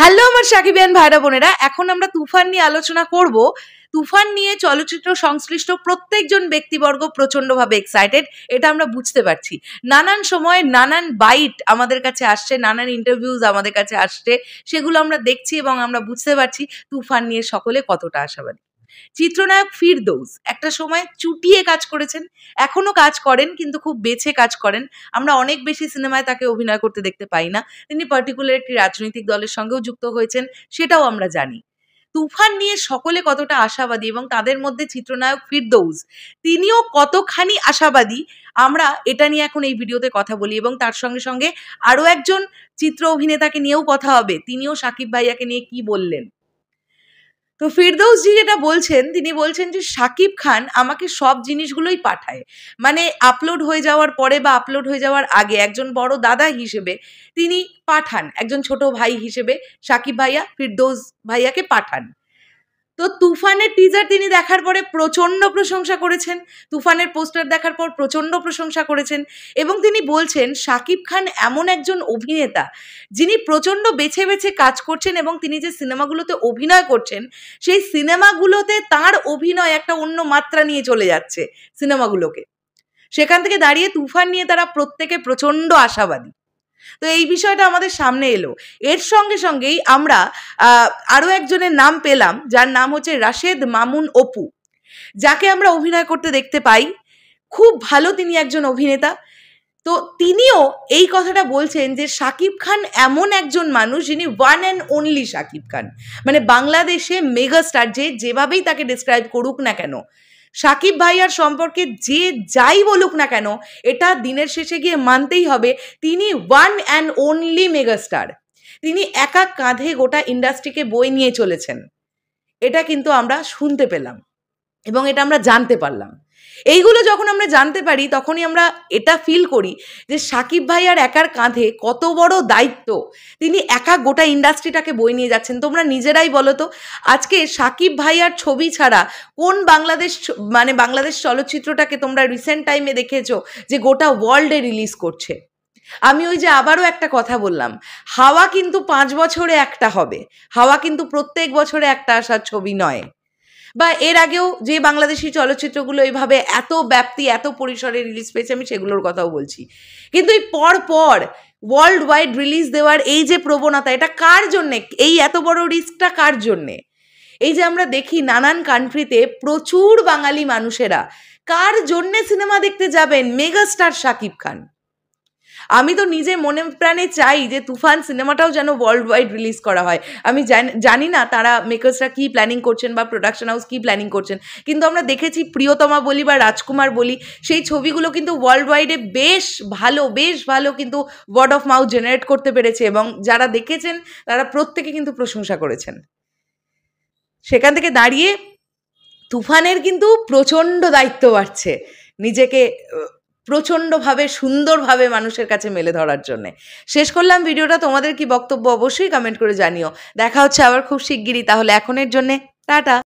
hello আমার সাকিবিয়ান ভাইরা বোনেরা এখন আমরা তুফান নিয়ে আলোচনা করব তুফান নিয়ে চলচ্চিত্র সংশ্লিষ্ট প্রত্যেকজন ব্যক্তিবর্গ প্রচণ্ডভাবে এক্সাইটেড এটা আমরা বুঝতে পারছি নানান সময়ে নানান বাইট আমাদের কাছে আসছে নানান ইন্টারভিউজ আমাদের কাছে আসছে সেগুলো আমরা দেখছি এবং আমরা বুঝতে পারছি তুফান নিয়ে সকলে কতটা আশাবাদী চিত্রনায়ক ফিরদৌস একটা সময় চুটিয়ে কাজ করেছেন এখনও কাজ করেন কিন্তু খুব বেছে কাজ করেন আমরা অনেক বেশি সিনেমায় তাকে অভিনয় করতে দেখতে পাই না তিনি পার্টিকুলার একটি রাজনৈতিক দলের সঙ্গেও যুক্ত হয়েছেন সেটাও আমরা জানি তুফান নিয়ে সকলে কতটা আশাবাদী এবং তাদের মধ্যে চিত্রনায়ক ফিরদৌস তিনিও কতখানি আশাবাদী আমরা এটা নিয়ে এখন এই ভিডিওতে কথা বলি এবং তার সঙ্গে সঙ্গে আরও একজন চিত্র অভিনেতাকে নিয়েও কথা হবে তিনিও সাকিব ভাইয়াকে নিয়ে কি বললেন তো ফিরদৌসজি যেটা বলছেন তিনি বলছেন যে সাকিব খান আমাকে সব জিনিসগুলোই পাঠায় মানে আপলোড হয়ে যাওয়ার পরে বা আপলোড হয়ে যাওয়ার আগে একজন বড় দাদা হিসেবে তিনি পাঠান একজন ছোট ভাই হিসেবে সাকিব ভাইয়া ফিরদৌস ভাইয়াকে পাঠান তো তুফানের টিজার তিনি দেখার পরে প্রচণ্ড প্রশংসা করেছেন তুফানের পোস্টার দেখার পর প্রচণ্ড প্রশংসা করেছেন এবং তিনি বলছেন শাকিব খান এমন একজন অভিনেতা যিনি প্রচণ্ড বেছে বেছে কাজ করছেন এবং তিনি যে সিনেমাগুলোতে অভিনয় করছেন সেই সিনেমাগুলোতে তার অভিনয় একটা অন্য মাত্রা নিয়ে চলে যাচ্ছে সিনেমাগুলোকে সেখান থেকে দাঁড়িয়ে তুফান নিয়ে তারা প্রত্যেকে প্রচণ্ড আশাবাদী তো এই বিষয়টা আমাদের সামনে এলো এর সঙ্গে সঙ্গেই আমরা আরও একজনের নাম পেলাম যার নাম হচ্ছে রাশেদ মামুন অপু যাকে আমরা অভিনয় করতে দেখতে পাই খুব ভালো তিনি একজন অভিনেতা তো তিনিও এই কথাটা বলছেন যে শাকিব খান এমন একজন মানুষ যিনি one and only Shakib Khan মানে বাংলাদেশে মেগাস্টার যে যেভাবেই তাকে ডিসক্রাইব করুক না কেন সাকিব ভাইয়ার সম্পর্কে যে যাই বলুক না কেন এটা দিনের শেষে গিয়ে মানতেই হবে তিনি ওয়ান অ্যান্ড অনলি মেগাস্টার তিনি একা কাঁধে গোটা ইন্ডাস্ট্রিকে বই নিয়ে চলেছেন এটা কিন্তু আমরা শুনতে পেলাম এবং এটা আমরা জানতে পারলাম এইগুলো যখন আমরা জানতে পারি তখনই আমরা এটা ফিল করি যে সাকিব ভাই আর একার কাঁধে কত বড় দায়িত্ব তিনি একা গোটা ইন্ডাস্ট্রিটাকে বই নিয়ে যাচ্ছেন তোমরা নিজেরাই বলো তো আজকে সাকিব ভাই আর ছবি ছাড়া কোন বাংলাদেশ মানে বাংলাদেশ চলচ্চিত্রটাকে তোমরা রিসেন্ট টাইমে দেখেছো যে গোটা ওয়ার্ল্ডে রিলিজ করছে আমি ওই যে আবারও একটা কথা বললাম হাওয়া কিন্তু পাঁচ বছরে একটা হবে হাওয়া কিন্তু প্রত্যেক বছরে একটা আসার ছবি নয় বা এর আগেও যে বাংলাদেশি চলচ্চিত্রগুলো এইভাবে এত ব্যাপ্তি এত পরিসরে রিলিজ পেয়েছে আমি সেগুলোর কথাও বলছি কিন্তু এই পর পর ওয়ার্ল্ড ওয়াইড রিলিজ দেওয়ার এই যে প্রবণতা এটা কার জন্যে এই এত বড় রিস্কটা কার জন্যে এই যে আমরা দেখি নানান কান্ট্রিতে প্রচুর বাঙালি মানুষেরা কার জন্যে সিনেমা দেখতে যাবেন মেগাস্টার শাকিব খান আমি তো নিজে মনে প্রাণে চাই যে তুফান সিনেমাটাও যেন ওয়ার্ল্ড ওয়াইড রিলিজ করা হয় আমি জানি না তারা মেকার্সরা কী প্ল্যানিং করছেন বা প্রোডাকশন হাউস কী প্ল্যানিং করছেন কিন্তু আমরা দেখেছি প্রিয়তমা বলি বা রাজকুমার বলি সেই ছবিগুলো কিন্তু ওয়ার্ল্ড ওয়াইডে বেশ ভালো বেশ ভালো কিন্তু ওয়ার্ড অফ মাউথ জেনারেট করতে পেরেছে এবং যারা দেখেছেন তারা প্রত্যেকে কিন্তু প্রশংসা করেছেন সেখান থেকে দাঁড়িয়ে তুফানের কিন্তু প্রচণ্ড দায়িত্ব বাড়ছে নিজেকে প্রচণ্ডভাবে সুন্দরভাবে মানুষের কাছে মেলে ধরার জন্যে শেষ করলাম ভিডিওটা তোমাদের কি বক্তব্য অবশ্যই কমেন্ট করে জানিও দেখা হচ্ছে আবার খুব শিগগিরই তাহলে এখনের জন্যে টাটা